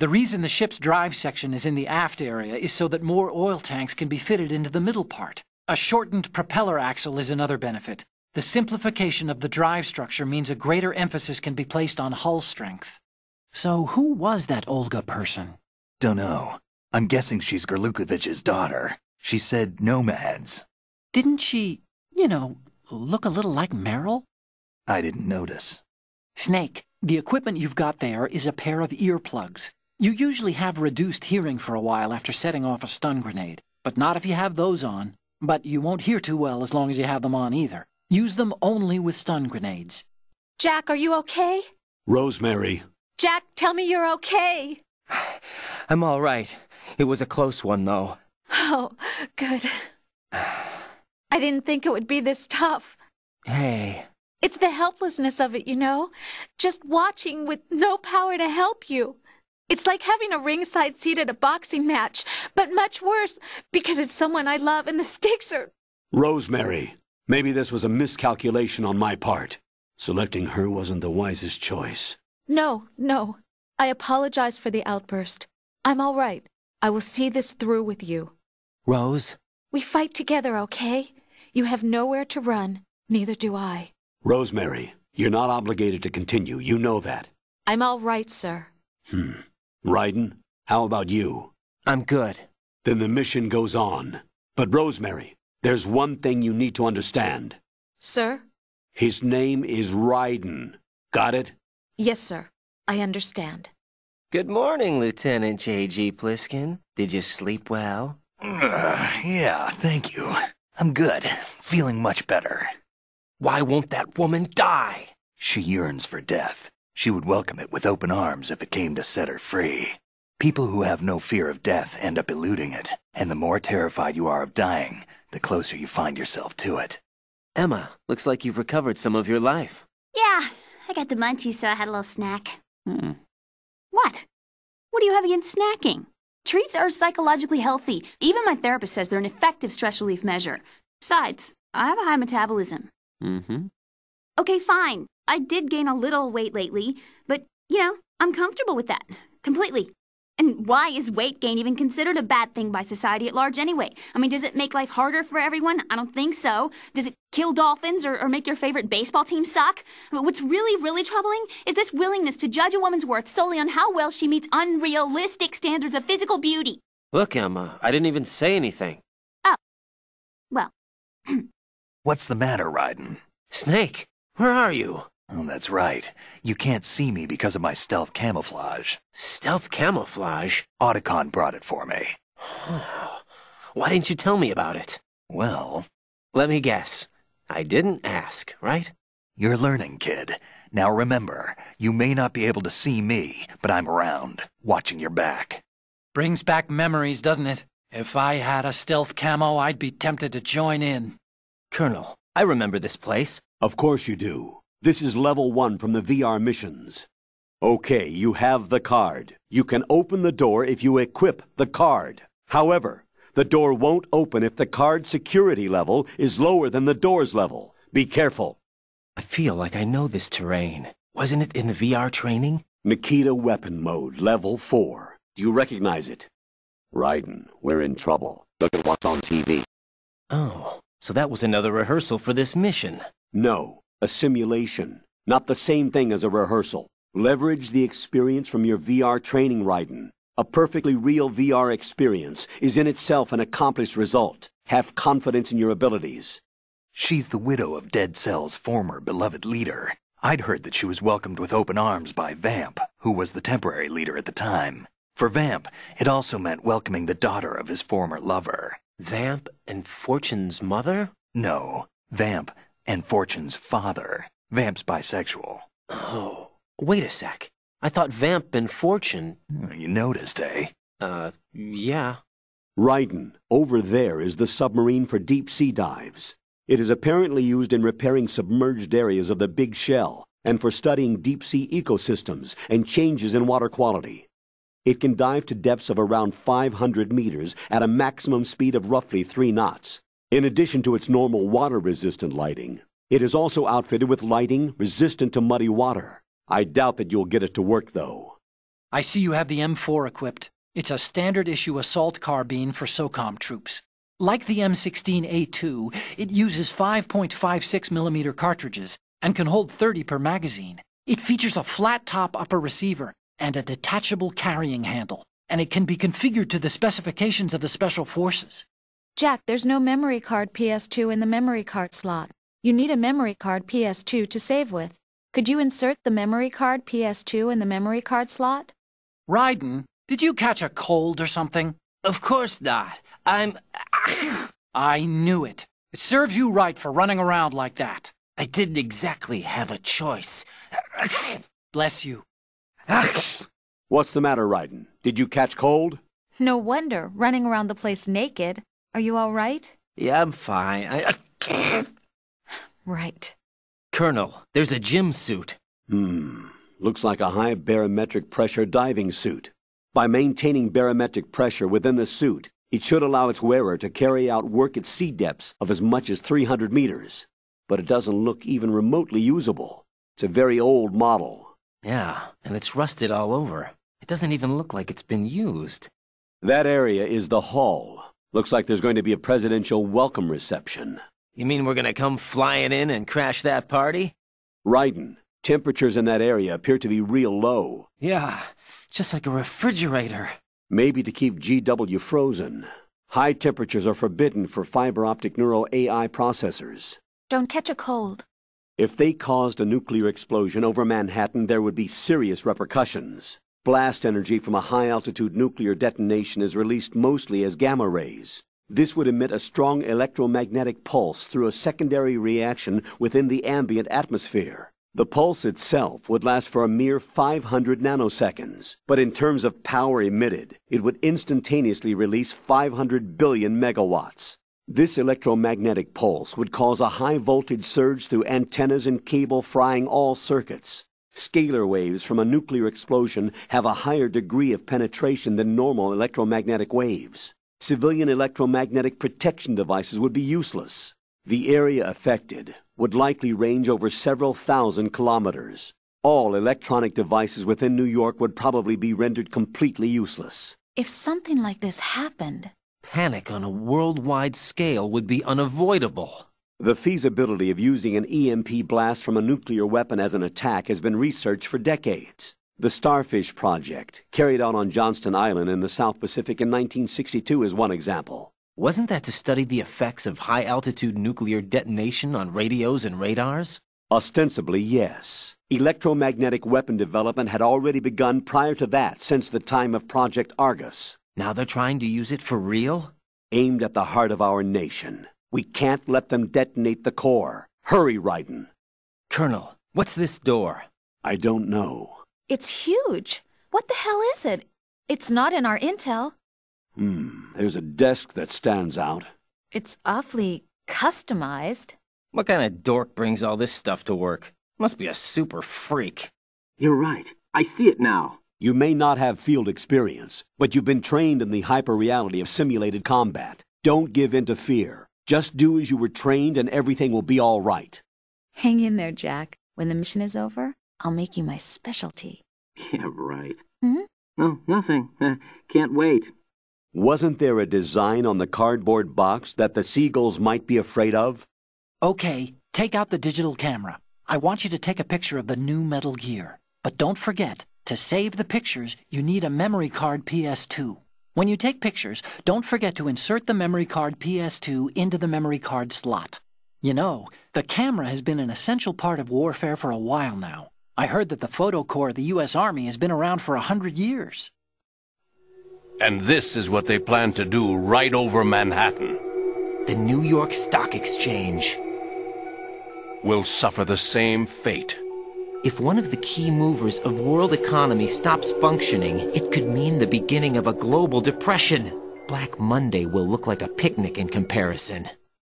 The reason the ship's drive section is in the aft area is so that more oil tanks can be fitted into the middle part. A shortened propeller axle is another benefit. The simplification of the drive structure means a greater emphasis can be placed on hull strength. So who was that Olga person? Dunno. I'm guessing she's Gerlukovich's daughter. She said nomads. Didn't she, you know, look a little like Merrill? I didn't notice. Snake, the equipment you've got there is a pair of earplugs. You usually have reduced hearing for a while after setting off a stun grenade, but not if you have those on. But you won't hear too well as long as you have them on either. Use them only with stun grenades. Jack, are you okay? Rosemary. Jack, tell me you're okay. I'm all right. It was a close one, though. Oh, good. I didn't think it would be this tough. Hey. It's the helplessness of it, you know? Just watching with no power to help you. It's like having a ringside seat at a boxing match, but much worse because it's someone I love and the stakes are. Rosemary, maybe this was a miscalculation on my part. Selecting her wasn't the wisest choice. No, no. I apologize for the outburst. I'm all right. I will see this through with you. Rose? We fight together, okay? You have nowhere to run, neither do I. Rosemary, you're not obligated to continue. You know that. I'm all right, sir. Hmm. Ryden, how about you? I'm good. Then the mission goes on. But Rosemary, there's one thing you need to understand. Sir? His name is Ryden. Got it? Yes, sir. I understand. Good morning, Lieutenant J.G. Pliskin. Did you sleep well? Uh, yeah, thank you. I'm good. Feeling much better. Why won't that woman die? She yearns for death. She would welcome it with open arms if it came to set her free. People who have no fear of death end up eluding it, and the more terrified you are of dying, the closer you find yourself to it. Emma, looks like you've recovered some of your life. Yeah, I got the munchies, so I had a little snack. Hmm. What? What do you have against snacking? Treats are psychologically healthy. Even my therapist says they're an effective stress relief measure. Besides, I have a high metabolism. Mm-hmm. Okay, fine. I did gain a little weight lately, but, you know, I'm comfortable with that. Completely. And why is weight gain even considered a bad thing by society at large anyway? I mean, does it make life harder for everyone? I don't think so. Does it kill dolphins or, or make your favorite baseball team suck? But what's really, really troubling is this willingness to judge a woman's worth solely on how well she meets unrealistic standards of physical beauty. Look, Emma, I didn't even say anything. Oh. Well. What's the matter, Ryden? Snake, where are you? Oh, that's right. You can't see me because of my stealth camouflage. Stealth camouflage? Otacon brought it for me. Why didn't you tell me about it? Well... Let me guess. I didn't ask, right? You're learning, kid. Now remember, you may not be able to see me, but I'm around, watching your back. Brings back memories, doesn't it? If I had a stealth camo, I'd be tempted to join in. Colonel, I remember this place. Of course you do. This is level one from the VR missions. Okay, you have the card. You can open the door if you equip the card. However, the door won't open if the card security level is lower than the door's level. Be careful. I feel like I know this terrain. Wasn't it in the VR training? Nikita weapon mode, level 4. Do you recognize it? Raiden, we're in trouble. Look at what's on TV. Oh, so that was another rehearsal for this mission. No, a simulation, not the same thing as a rehearsal. Leverage the experience from your VR training Raiden. A perfectly real VR experience is in itself an accomplished result. Have confidence in your abilities. She's the widow of Dead Cell's former beloved leader. I'd heard that she was welcomed with open arms by Vamp, who was the temporary leader at the time. For Vamp, it also meant welcoming the daughter of his former lover. Vamp and Fortune's mother? No. Vamp, and Fortune's father. Vamp's bisexual. Oh, wait a sec. I thought Vamp and Fortune. Hmm, you noticed, eh? Uh, yeah. Ryden, over there is the submarine for deep sea dives. It is apparently used in repairing submerged areas of the Big Shell and for studying deep sea ecosystems and changes in water quality. It can dive to depths of around 500 meters at a maximum speed of roughly 3 knots. In addition to its normal water-resistant lighting, it is also outfitted with lighting resistant to muddy water. I doubt that you'll get it to work, though. I see you have the M4 equipped. It's a standard-issue assault carbine for SOCOM troops. Like the M16A2, it uses 5.56mm cartridges and can hold 30 per magazine. It features a flat-top upper receiver and a detachable carrying handle, and it can be configured to the specifications of the Special Forces. Jack, there's no memory card PS2 in the memory card slot. You need a memory card PS2 to save with. Could you insert the memory card PS2 in the memory card slot? Ryden, did you catch a cold or something? Of course not. I'm... I knew it. It serves you right for running around like that. I didn't exactly have a choice. Bless you. What's the matter, Ryden? Did you catch cold? No wonder, running around the place naked. Are you all right? Yeah, I'm fine. I, I... right. Colonel, there's a gym suit. Hmm. Looks like a high barometric pressure diving suit. By maintaining barometric pressure within the suit, it should allow its wearer to carry out work at sea depths of as much as 300 meters. But it doesn't look even remotely usable. It's a very old model. Yeah, and it's rusted all over. It doesn't even look like it's been used. That area is the hull. Looks like there's going to be a presidential welcome reception. You mean we're gonna come flying in and crash that party? Ryden, temperatures in that area appear to be real low. Yeah, just like a refrigerator. Maybe to keep GW frozen. High temperatures are forbidden for fiber optic neural AI processors. Don't catch a cold. If they caused a nuclear explosion over Manhattan, there would be serious repercussions. Blast energy from a high altitude nuclear detonation is released mostly as gamma rays. This would emit a strong electromagnetic pulse through a secondary reaction within the ambient atmosphere. The pulse itself would last for a mere 500 nanoseconds, but in terms of power emitted, it would instantaneously release 500 billion megawatts. This electromagnetic pulse would cause a high voltage surge through antennas and cable, frying all circuits. Scalar waves from a nuclear explosion have a higher degree of penetration than normal electromagnetic waves. Civilian electromagnetic protection devices would be useless. The area affected would likely range over several thousand kilometers. All electronic devices within New York would probably be rendered completely useless. If something like this happened, panic on a worldwide scale would be unavoidable. The feasibility of using an EMP blast from a nuclear weapon as an attack has been researched for decades. The Starfish Project, carried out on Johnston Island in the South Pacific in 1962, is one example. Wasn't that to study the effects of high altitude nuclear detonation on radios and radars? Ostensibly, yes. Electromagnetic weapon development had already begun prior to that, since the time of Project Argus. Now they're trying to use it for real? Aimed at the heart of our nation. We can't let them detonate the core. Hurry, Ryden. Colonel, what's this door? I don't know. It's huge. What the hell is it? It's not in our intel. Hmm, there's a desk that stands out. It's awfully customized. What kind of dork brings all this stuff to work? Must be a super freak. You're right. I see it now. You may not have field experience, but you've been trained in the hyper-reality of simulated combat. Don't give in to fear. Just do as you were trained and everything will be all right. Hang in there, Jack. When the mission is over, I'll make you my specialty. Yeah, right. Hmm? No, nothing. Uh, can't wait. Wasn't there a design on the cardboard box that the seagulls might be afraid of? Okay, take out the digital camera. I want you to take a picture of the new Metal Gear. But don't forget, to save the pictures, you need a memory card PS2. When you take pictures, don't forget to insert the memory card PS2 into the memory card slot. You know, the camera has been an essential part of warfare for a while now. I heard that the photo corps of the U.S. Army has been around for a hundred years. And this is what they plan to do right over Manhattan. The New York Stock Exchange will suffer the same fate. If one of the key movers of world economy stops functioning, it could mean the beginning of a global depression. Black Monday will look like a picnic in comparison.